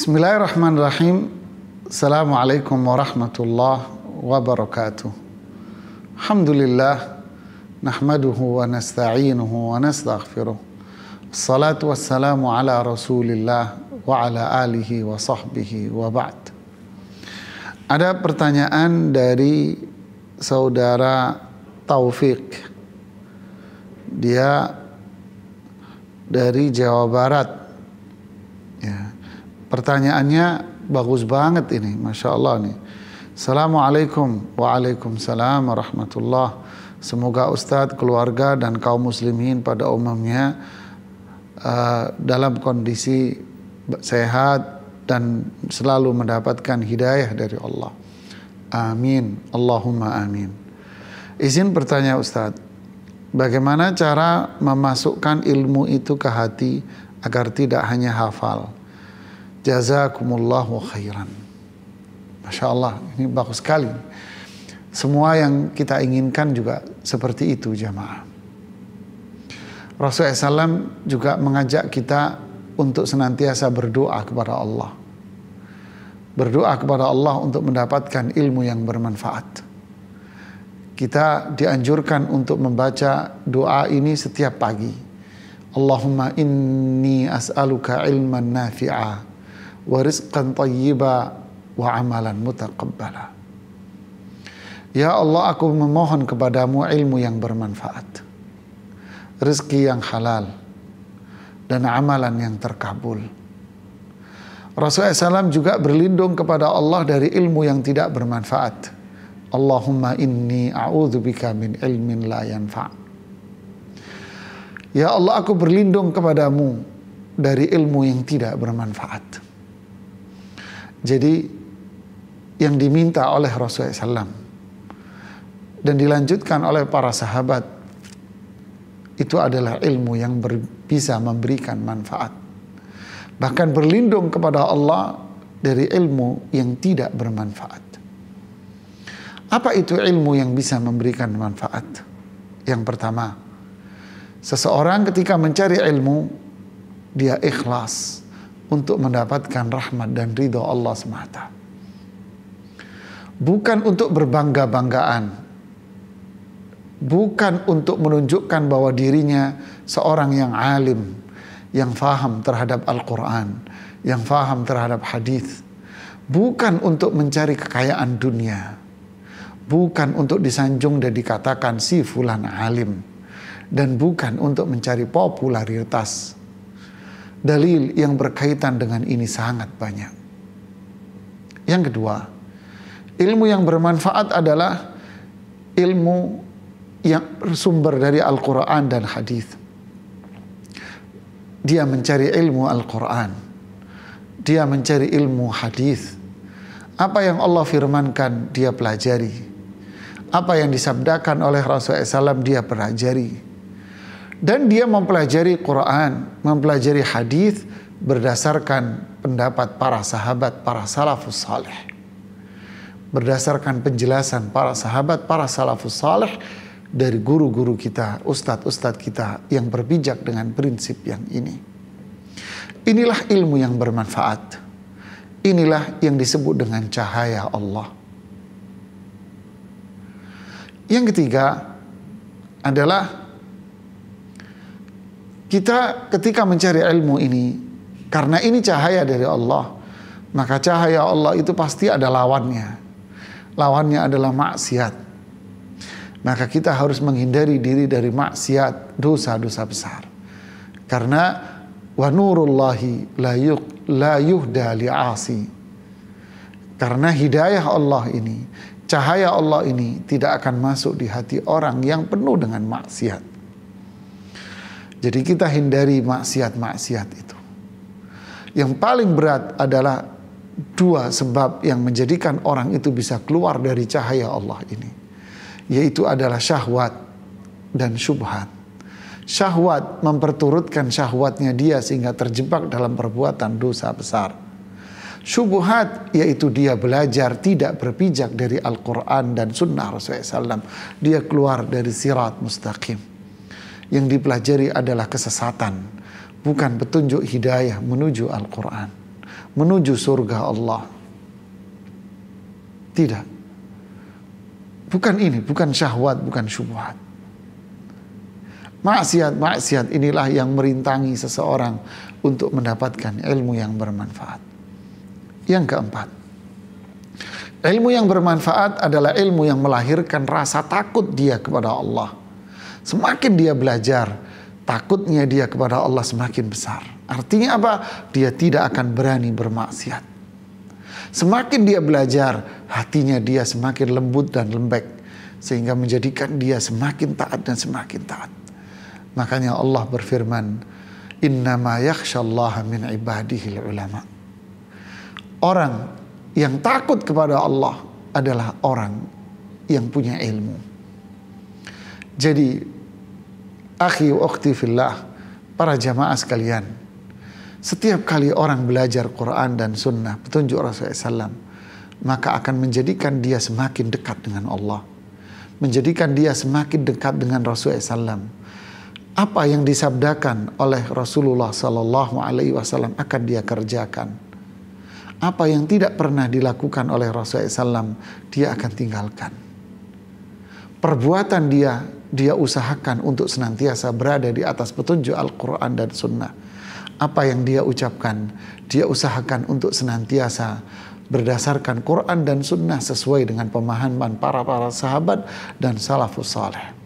Bismillahirrahmanirrahim. Assalamualaikum warahmatullahi wabarakatuh. Alhamdulillah. Nahmaduhu wa nasta'inuhu wa nastaghfiruh. Salatu wassalamu ala rasulillah wa ala alihi wa sahbihi wa ba'd. Ada pertanyaan dari saudara Taufik. Dia dari Jawa Barat Pertanyaannya bagus banget ini, masya Allah nih. Assalamualaikum, waalaikumsalam, warahmatullah. Semoga Ustadz, keluarga dan kaum muslimin pada umumnya uh, dalam kondisi sehat dan selalu mendapatkan hidayah dari Allah. Amin, Allahumma amin. Izin bertanya Ustadz, bagaimana cara memasukkan ilmu itu ke hati agar tidak hanya hafal? Jazakumullahu khairan. Masya Allah, ini bagus sekali. Semua yang kita inginkan juga seperti itu jamaah. Rasulullah SAW juga mengajak kita untuk senantiasa berdoa kepada Allah. Berdoa kepada Allah untuk mendapatkan ilmu yang bermanfaat. Kita dianjurkan untuk membaca doa ini setiap pagi. Allahumma inni as'aluka ilman nafiah wa rizqan tayyiba wa amalan mutaqabbala. Ya Allah, aku memohon kepadamu ilmu yang bermanfaat, rezeki yang halal, dan amalan yang terkabul. Rasulullah SAW juga berlindung kepada Allah dari ilmu yang tidak bermanfaat. Allahumma inni a'udzubika min ilmin la yanfa'. Ya Allah, aku berlindung kepadamu dari ilmu yang tidak bermanfaat. Jadi yang diminta oleh Rasulullah SAW dan dilanjutkan oleh para sahabat itu adalah ilmu yang ber, bisa memberikan manfaat. Bahkan berlindung kepada Allah dari ilmu yang tidak bermanfaat. Apa itu ilmu yang bisa memberikan manfaat? Yang pertama, seseorang ketika mencari ilmu, dia ikhlas untuk mendapatkan rahmat dan ridho Allah semata. Bukan untuk berbangga-banggaan. Bukan untuk menunjukkan bahwa dirinya seorang yang alim, yang faham terhadap Al-Quran, yang faham terhadap hadis. Bukan untuk mencari kekayaan dunia. Bukan untuk disanjung dan dikatakan si fulan alim. Dan bukan untuk mencari popularitas dalil yang berkaitan dengan ini sangat banyak. Yang kedua, ilmu yang bermanfaat adalah ilmu yang bersumber dari Al-Quran dan hadis. Dia mencari ilmu Al-Quran. Dia mencari ilmu hadis. Apa yang Allah firmankan, dia pelajari. Apa yang disabdakan oleh Rasulullah SAW, dia pelajari dan dia mempelajari Quran, mempelajari hadis berdasarkan pendapat para sahabat, para salafus saleh. Berdasarkan penjelasan para sahabat, para salafus saleh dari guru-guru kita, ustadz-ustadz kita yang berbijak dengan prinsip yang ini. Inilah ilmu yang bermanfaat. Inilah yang disebut dengan cahaya Allah. Yang ketiga adalah kita ketika mencari ilmu ini, karena ini cahaya dari Allah, maka cahaya Allah itu pasti ada lawannya. Lawannya adalah maksiat. Maka kita harus menghindari diri dari maksiat, dosa-dosa besar. Karena wa nurullahi la yuk la yuhda asi Karena hidayah Allah ini, cahaya Allah ini tidak akan masuk di hati orang yang penuh dengan maksiat. Jadi kita hindari maksiat-maksiat itu. Yang paling berat adalah dua sebab yang menjadikan orang itu bisa keluar dari cahaya Allah ini. Yaitu adalah syahwat dan syubhat. Syahwat memperturutkan syahwatnya dia sehingga terjebak dalam perbuatan dosa besar. Syubhat yaitu dia belajar tidak berpijak dari Al-Quran dan Sunnah Rasulullah SAW. Dia keluar dari sirat mustaqim yang dipelajari adalah kesesatan, bukan petunjuk hidayah menuju Al-Quran, menuju surga Allah. Tidak. Bukan ini, bukan syahwat, bukan syubhat. Maksiat-maksiat inilah yang merintangi seseorang untuk mendapatkan ilmu yang bermanfaat. Yang keempat, ilmu yang bermanfaat adalah ilmu yang melahirkan rasa takut dia kepada Allah Semakin dia belajar, takutnya dia kepada Allah semakin besar. Artinya apa? Dia tidak akan berani bermaksiat. Semakin dia belajar, hatinya dia semakin lembut dan lembek. Sehingga menjadikan dia semakin taat dan semakin taat. Makanya Allah berfirman, Innama yakshallaha min ibadihil ulama. Orang yang takut kepada Allah adalah orang yang punya ilmu. Jadi akhi wa ukhti fillah, para jamaah sekalian, setiap kali orang belajar Quran dan sunnah, petunjuk Rasulullah SAW, maka akan menjadikan dia semakin dekat dengan Allah. Menjadikan dia semakin dekat dengan Rasulullah SAW. Apa yang disabdakan oleh Rasulullah Sallallahu Alaihi Wasallam akan dia kerjakan. Apa yang tidak pernah dilakukan oleh Rasulullah SAW, dia akan tinggalkan perbuatan dia dia usahakan untuk senantiasa berada di atas petunjuk Al-Quran dan Sunnah. Apa yang dia ucapkan, dia usahakan untuk senantiasa berdasarkan Quran dan Sunnah sesuai dengan pemahaman para para sahabat dan salafus saleh.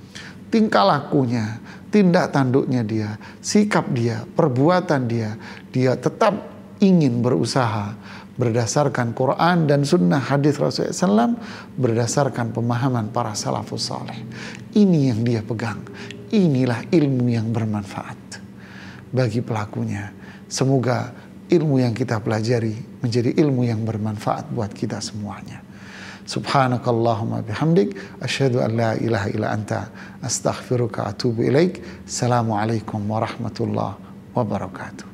Tingkah lakunya, tindak tanduknya dia, sikap dia, perbuatan dia, dia tetap ingin berusaha berdasarkan Quran dan Sunnah hadis Rasulullah SAW berdasarkan pemahaman para salafus saleh. Ini yang dia pegang. Inilah ilmu yang bermanfaat bagi pelakunya. Semoga ilmu yang kita pelajari menjadi ilmu yang bermanfaat buat kita semuanya. Subhanakallahumma bihamdik asyhadu an la ilaha illa anta astaghfiruka atubu ilaik. Assalamualaikum warahmatullahi wabarakatuh.